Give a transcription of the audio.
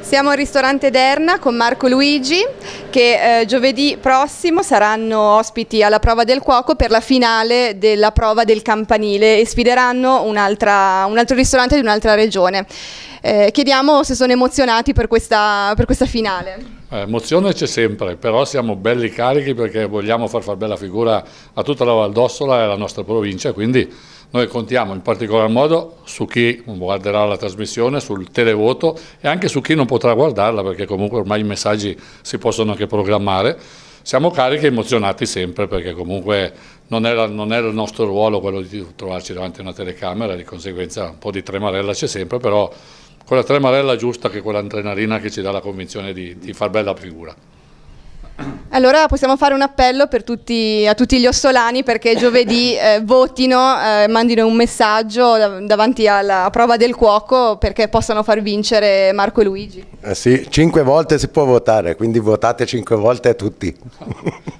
Siamo al ristorante Derna con Marco Luigi che eh, giovedì prossimo saranno ospiti alla prova del cuoco per la finale della prova del campanile e sfideranno un, un altro ristorante di un'altra regione. Eh, chiediamo se sono emozionati per questa, per questa finale. Eh, emozione c'è sempre, però siamo belli carichi perché vogliamo far fare bella figura a tutta la Valdossola e alla nostra provincia, quindi noi contiamo in particolar modo su chi guarderà la trasmissione, sul televoto e anche su chi non potrà guardarla perché comunque ormai i messaggi si possono anche programmare. Siamo carichi e emozionati sempre perché comunque non era, non era il nostro ruolo quello di trovarci davanti a una telecamera, di conseguenza un po' di tremarella c'è sempre, però quella tremarella giusta che è adrenalina che ci dà la convinzione di, di far bella figura. Allora possiamo fare un appello tutti, a tutti gli ossolani perché giovedì eh, votino, eh, mandino un messaggio dav davanti alla prova del cuoco perché possano far vincere Marco e Luigi. Eh sì, cinque volte si può votare, quindi votate cinque volte a tutti.